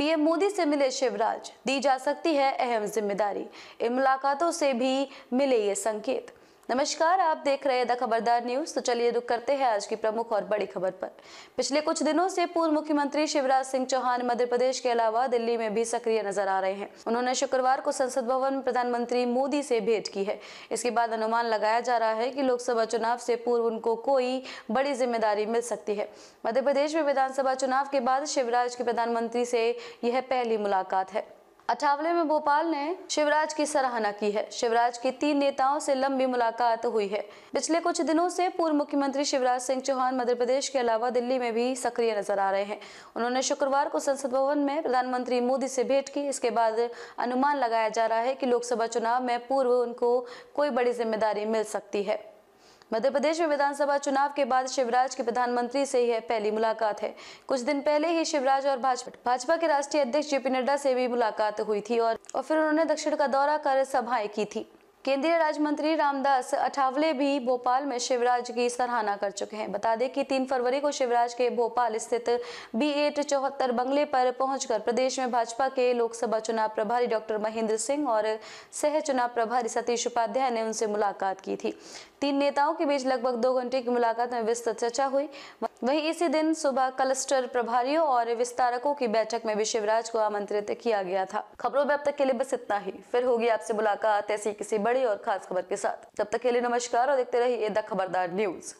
PM Modi से मिले शिवराज दी जा सकती है अहम जिम्मेदारी इन मुलाकातों से भी मिले ये संकेत नमस्कार आप देख रहे हैं द खबरदार न्यूज तो चलिए रुक करते हैं आज की प्रमुख और बड़ी खबर पर पिछले कुछ दिनों से पूर्व मुख्यमंत्री शिवराज सिंह चौहान मध्य प्रदेश के अलावा दिल्ली में भी सक्रिय नजर आ रहे हैं उन्होंने शुक्रवार को संसद भवन में प्रधानमंत्री मोदी से भेंट की है इसके बाद अनुमान लगाया जा रहा है की लोकसभा चुनाव से पूर्व उनको कोई बड़ी जिम्मेदारी मिल सकती है मध्य प्रदेश में विधानसभा चुनाव के बाद शिवराज की प्रधानमंत्री से यह पहली मुलाकात है अठावले में भोपाल ने शिवराज की सराहना की है शिवराज की तीन नेताओं से लंबी मुलाकात हुई है पिछले कुछ दिनों से पूर्व मुख्यमंत्री शिवराज सिंह चौहान मध्य प्रदेश के अलावा दिल्ली में भी सक्रिय नजर आ रहे हैं उन्होंने शुक्रवार को संसद भवन में प्रधानमंत्री मोदी से भेंट की इसके बाद अनुमान लगाया जा रहा है की लोकसभा चुनाव में पूर्व उनको कोई बड़ी जिम्मेदारी मिल सकती है मध्य प्रदेश में विधानसभा चुनाव के बाद शिवराज की प्रधानमंत्री से यह पहली मुलाकात है कुछ दिन पहले ही शिवराज और भाजपा भाजपा के राष्ट्रीय अध्यक्ष जेपी नड्डा से भी मुलाकात हुई थी और, और फिर उन्होंने दक्षिण का दौरा कर सभाएं की थी केंद्रीय राज्य मंत्री रामदास अठावले भी भोपाल में शिवराज की सराहना कर चुके हैं बता दें कि तीन फरवरी को शिवराज के भोपाल स्थित बी एट चौहत्तर बंगले पर पहुंचकर प्रदेश में भाजपा के लोकसभा चुनाव प्रभारी डॉक्टर महेंद्र सिंह और सह चुनाव प्रभारी सतीश उपाध्याय ने उनसे मुलाकात की थी तीन नेताओं के बीच लगभग दो घंटे की मुलाकात में विस्तृत चर्चा हुई वहीं इसी दिन सुबह क्लस्टर प्रभारियों और विस्तारकों की बैठक में भी शिवराज को आमंत्रित किया गया था खबरों में अब तक के लिए बस इतना ही फिर होगी आपसे मुलाकात ऐसी किसी बड़ी और खास खबर के साथ तब तक के लिए नमस्कार और देखते रहिए द खबरदार न्यूज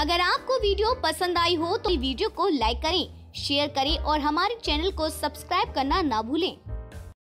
अगर आपको वीडियो पसंद आई हो तो वीडियो को लाइक करें शेयर करें और हमारे चैनल को सब्सक्राइब करना ना भूलें